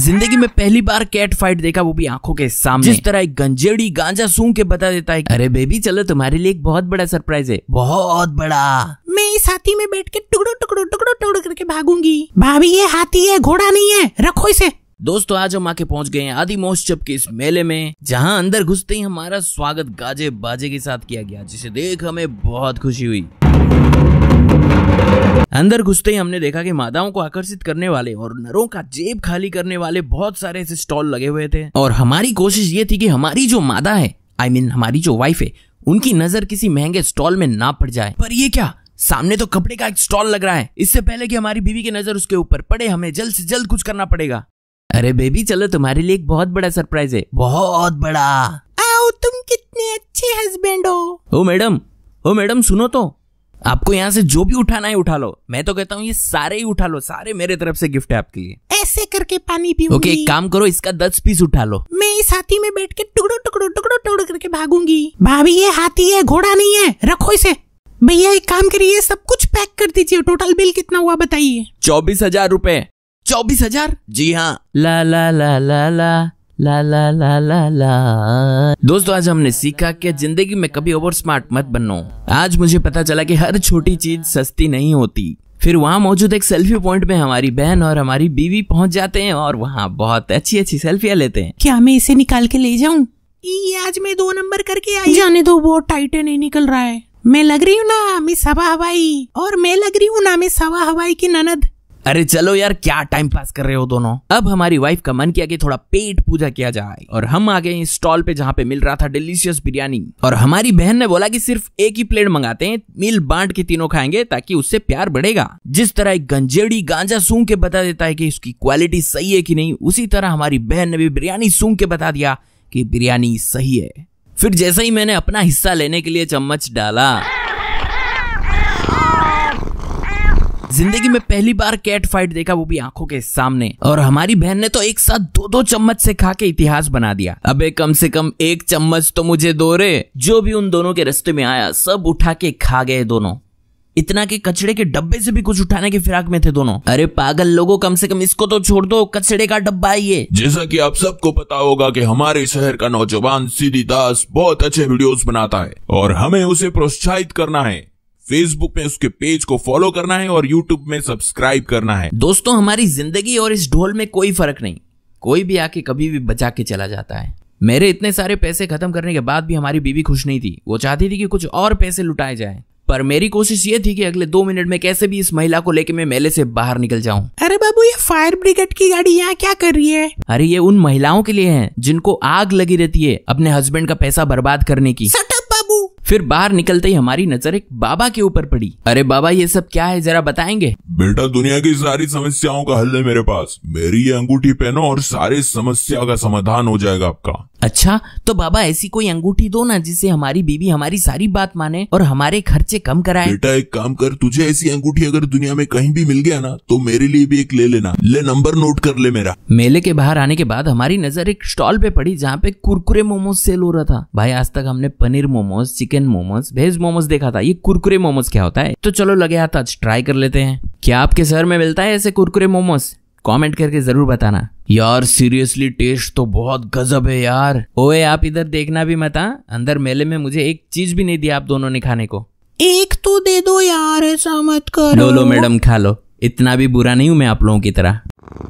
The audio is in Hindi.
जिंदगी में पहली बार कैट फाइट देखा वो भी आंखों के सामने जिस तरह एक गंजेड़ी गांजा सूंघ के बता देता है अरे बेबी चलो तुम्हारे लिए एक बहुत बड़ा सरप्राइज है बहुत बड़ा मैं इस हाथी में बैठ के टुकड़ो टुकड़ो टुकड़ो टुकड़ो करके भागूंगी भाभी ये हाथी है घोड़ा नहीं है रखो इसे दोस्तों आज हम आके पहुंच गए हैं आदि महोत्सव के इस मेले में जहां अंदर घुसते ही हमारा स्वागत गाजे बाजे के साथ किया गया जिसे देख हमें बहुत खुशी हुई अंदर घुसते ही हमने देखा कि मादाओं को आकर्षित करने वाले और नरों का जेब खाली करने वाले बहुत सारे ऐसे स्टॉल लगे हुए थे और हमारी कोशिश ये थी कि हमारी जो मादा है आई I मीन mean, हमारी जो वाइफ है उनकी नजर किसी महंगे स्टॉल में ना पड़ जाए पर ये क्या सामने तो कपड़े का एक स्टॉल लग रहा है इससे पहले कि हमारी बीवी की नजर उसके ऊपर पड़े हमें जल्द से जल्द कुछ करना पड़ेगा अरे बेबी चलो तुम्हारे लिए एक बहुत बड़ा सरप्राइज है बहुत बड़ा आओ तुम कितने अच्छे हस्बैंड हो ओ मैडम ओ मैडम सुनो तो आपको यहाँ से जो भी उठाना है उठा लो मैं तो कहता हूँ ये सारे ही उठा लो सारे मेरे तरफ से गिफ्ट है आपके लिए ऐसे करके पानी पी ओके एक काम करो इसका दस पीस उठा लो मैं इस हाथी में बैठ के टुकड़ो टुकड़ो टुकड़ो टुकड़ो करके भागूंगी भाभी ये हाथी है घोड़ा नहीं है रखो इसे भैया एक काम करिए सब कुछ पैक कर दीजिए टोटल बिल कितना हुआ बताइए चौबीस हजार रूपए चौबीस हजार जी हाँ ला ला ला ला ला ला ला ला ला ला दोस्तों आज हमने सीखा कि जिंदगी में कभी ओवर स्मार्ट मत बनो आज मुझे पता चला कि हर छोटी चीज सस्ती नहीं होती फिर वहाँ मौजूद एक सेल्फी पॉइंट में हमारी बहन और हमारी बीवी पहुँच जाते हैं और वहाँ बहुत अच्छी अच्छी सेल्फिया लेते हैं क्या मैं इसे निकाल के ले जाऊँ आज मैं दो नंबर करके आई जाने दो वो टाइट नहीं निकल रहा है मैं लग रही हूँ ना मैं सवा हवाई और मैं लग रही हूँ ना मैं सवा हवाई की ननद अरे चलो यार क्या टाइम पास कर रहे हो दोनों अब हमारी वाइफ का मन किया कि थोड़ा पेट पूजा किया जाए और हम आ गए इस स्टॉल पे जहाँ पे मिल रहा था डिलीशियस बिरयानी और हमारी बहन ने बोला कि सिर्फ एक ही प्लेट मंगाते हैं मिल बांट के तीनों खाएंगे ताकि उससे प्यार बढ़ेगा जिस तरह एक गंजेड़ी गांजा सूंघ के बता देता है कि उसकी क्वालिटी सही है कि नहीं उसी तरह हमारी बहन ने भी बिरयानी सूं के बता दिया कि बिरयानी सही है फिर जैसे ही मैंने अपना हिस्सा लेने के लिए चम्मच डाला जिंदगी में पहली बार कैट फाइट देखा वो भी आंखों के सामने और हमारी बहन ने तो एक साथ दो दो चम्मच से खा के इतिहास बना दिया अबे कम से कम एक चम्मच तो मुझे दो रे जो भी उन दोनों के रस्ते में आया सब उठा के खा गए दोनों इतना के कचड़े के डब्बे से भी कुछ उठाने के फिराक में थे दोनों अरे पागल लोगों कम से कम इसको तो छोड़ दो कचड़े का डब्बा ये जैसा कि आप सबको पता होगा कि हमारे शहर का नौजवान सीधी दास बहुत अच्छे वीडियोस बनाता है और हमें उसे प्रोत्साहित करना है फेसबुक पे उसके पेज को फॉलो करना है और यूट्यूब में सब्सक्राइब करना है दोस्तों हमारी जिंदगी और इस ढोल में कोई फर्क नहीं कोई भी आके कभी भी बचा के चला जाता है मेरे इतने सारे पैसे खत्म करने के बाद भी हमारी बीवी खुश नहीं थी वो चाहती थी कि कुछ और पैसे लुटाए जाए पर मेरी कोशिश ये थी कि अगले दो मिनट में कैसे भी इस महिला को लेके मैं मेले से बाहर निकल जाऊं अरे बाबू ये फायर ब्रिगेड की गाड़ी यहाँ क्या कर रही है अरे ये उन महिलाओं के लिए है जिनको आग लगी रहती है अपने हस्बैंड का पैसा बर्बाद करने की सटा फिर बाहर निकलते ही हमारी नजर एक बाबा के ऊपर पड़ी अरे बाबा ये सब क्या है जरा बताएंगे बेटा दुनिया की सारी समस्याओं का हल है मेरे पास मेरी ये अंगूठी पहनो और सारी समस्या का समाधान हो जाएगा आपका अच्छा तो बाबा ऐसी कोई अंगूठी दो ना जिससे हमारी बीबी हमारी सारी बात माने और हमारे खर्चे कम कराए बेटा एक काम कर तुझे ऐसी अंगूठी अगर दुनिया में कहीं भी मिल गया ना तो मेरे लिए भी एक ले लेना ले नंबर नोट कर ले मेरा मेले के बाहर आने के बाद हमारी नजर एक स्टॉल पे पड़ी जहाँ पे कुरकुरे मोमोज सेल हो रहा था भाई आज तक हमने paneer momos chicken chicken momos veg momos देखा था ये कुरकुरे मोमोज क्या होता है तो चलो लगे हाथ आज ट्राई कर लेते हैं क्या आपके शहर में मिलता है ऐसे कुरकुरे मोमोज कमेंट करके जरूर बताना यार सीरियसली टेस्ट तो बहुत गजब है यार ओए आप इधर देखना भी मत आ हाँ। अंदर मेले में मुझे एक चीज भी नहीं दी आप दोनों ने खाने को एक तो दे दो यार ऐसा मत करो लो मैडम खा लो इतना भी बुरा नहीं हूँ मैं आप लोगों की तरह